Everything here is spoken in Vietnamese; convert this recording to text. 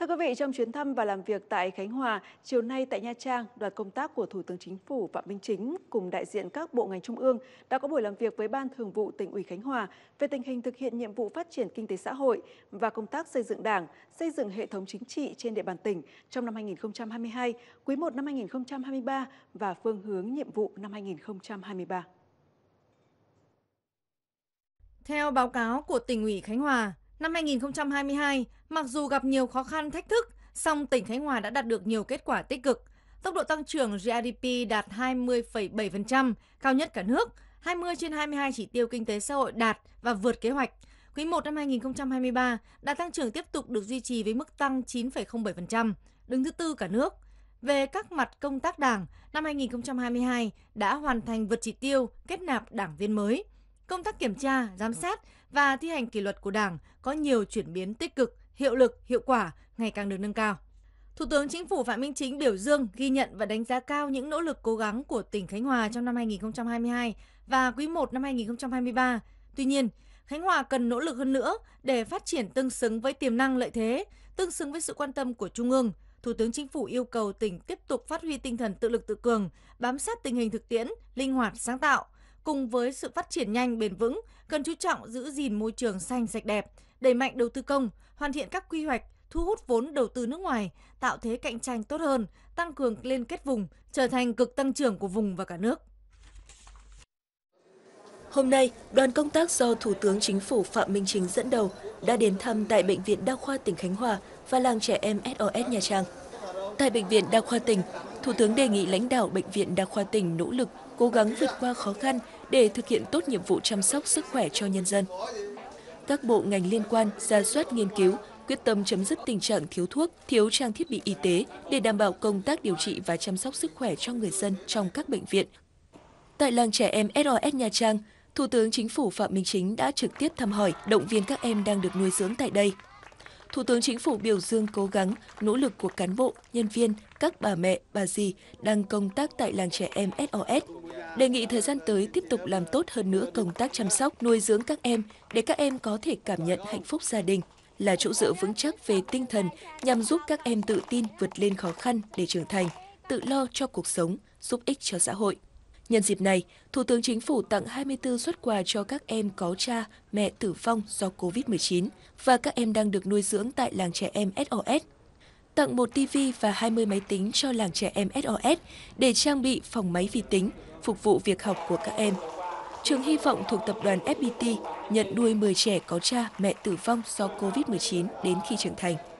Thưa quý vị, trong chuyến thăm và làm việc tại Khánh Hòa, chiều nay tại Nha Trang, đoàn công tác của Thủ tướng Chính phủ Phạm Minh Chính cùng đại diện các bộ ngành trung ương đã có buổi làm việc với Ban Thường vụ tỉnh ủy Khánh Hòa về tình hình thực hiện nhiệm vụ phát triển kinh tế xã hội và công tác xây dựng Đảng, xây dựng hệ thống chính trị trên địa bàn tỉnh trong năm 2022, quý 1 năm 2023 và phương hướng nhiệm vụ năm 2023. Theo báo cáo của tỉnh ủy Khánh Hòa, Năm 2022, mặc dù gặp nhiều khó khăn thách thức, song tỉnh Khánh Hòa đã đạt được nhiều kết quả tích cực. Tốc độ tăng trưởng GDP đạt 20,7%, cao nhất cả nước. 20 trên 22 chỉ tiêu kinh tế xã hội đạt và vượt kế hoạch. Quý 1 năm 2023, đã tăng trưởng tiếp tục được duy trì với mức tăng 9,07%, đứng thứ tư cả nước. Về các mặt công tác đảng, năm 2022 đã hoàn thành vượt chỉ tiêu kết nạp đảng viên mới – công tác kiểm tra, giám sát và thi hành kỷ luật của Đảng có nhiều chuyển biến tích cực, hiệu lực, hiệu quả ngày càng được nâng cao. Thủ tướng Chính phủ Phạm Minh Chính biểu dương, ghi nhận và đánh giá cao những nỗ lực cố gắng của tỉnh Khánh Hòa trong năm 2022 và quý 1 năm 2023. Tuy nhiên, Khánh Hòa cần nỗ lực hơn nữa để phát triển tương xứng với tiềm năng lợi thế, tương xứng với sự quan tâm của Trung ương. Thủ tướng Chính phủ yêu cầu tỉnh tiếp tục phát huy tinh thần tự lực tự cường, bám sát tình hình thực tiễn, linh hoạt, sáng tạo – Cùng với sự phát triển nhanh bền vững, cần chú trọng giữ gìn môi trường xanh sạch đẹp, đẩy mạnh đầu tư công, hoàn thiện các quy hoạch, thu hút vốn đầu tư nước ngoài, tạo thế cạnh tranh tốt hơn, tăng cường liên kết vùng, trở thành cực tăng trưởng của vùng và cả nước. Hôm nay, đoàn công tác do Thủ tướng Chính phủ Phạm Minh Chính dẫn đầu đã đến thăm tại Bệnh viện Đa khoa tỉnh Khánh Hòa và làng trẻ em SOS nhà Trang. Tại Bệnh viện Đa khoa tỉnh, Thủ tướng đề nghị lãnh đạo Bệnh viện Đa khoa tỉnh nỗ lực cố gắng vượt qua khó khăn để thực hiện tốt nhiệm vụ chăm sóc sức khỏe cho nhân dân. Các bộ ngành liên quan ra soát nghiên cứu, quyết tâm chấm dứt tình trạng thiếu thuốc, thiếu trang thiết bị y tế để đảm bảo công tác điều trị và chăm sóc sức khỏe cho người dân trong các bệnh viện. Tại làng trẻ em SOS Nha Trang, Thủ tướng Chính phủ Phạm Minh Chính đã trực tiếp thăm hỏi, động viên các em đang được nuôi dưỡng tại đây. Thủ tướng Chính phủ biểu dương cố gắng, nỗ lực của cán bộ, nhân viên, các bà mẹ, bà dì đang công tác tại làng trẻ em SOS. Đề nghị thời gian tới tiếp tục làm tốt hơn nữa công tác chăm sóc, nuôi dưỡng các em để các em có thể cảm nhận hạnh phúc gia đình là chỗ dựa vững chắc về tinh thần nhằm giúp các em tự tin vượt lên khó khăn để trưởng thành, tự lo cho cuộc sống, giúp ích cho xã hội. Nhân dịp này, Thủ tướng Chính phủ tặng 24 xuất quà cho các em có cha, mẹ tử vong do COVID-19 và các em đang được nuôi dưỡng tại làng trẻ em SOS. Tặng một TV và 20 máy tính cho làng trẻ em SOS để trang bị phòng máy vi tính, phục vụ việc học của các em. Trường Hy vọng thuộc tập đoàn FPT nhận nuôi 10 trẻ có cha, mẹ tử vong do COVID-19 đến khi trưởng thành.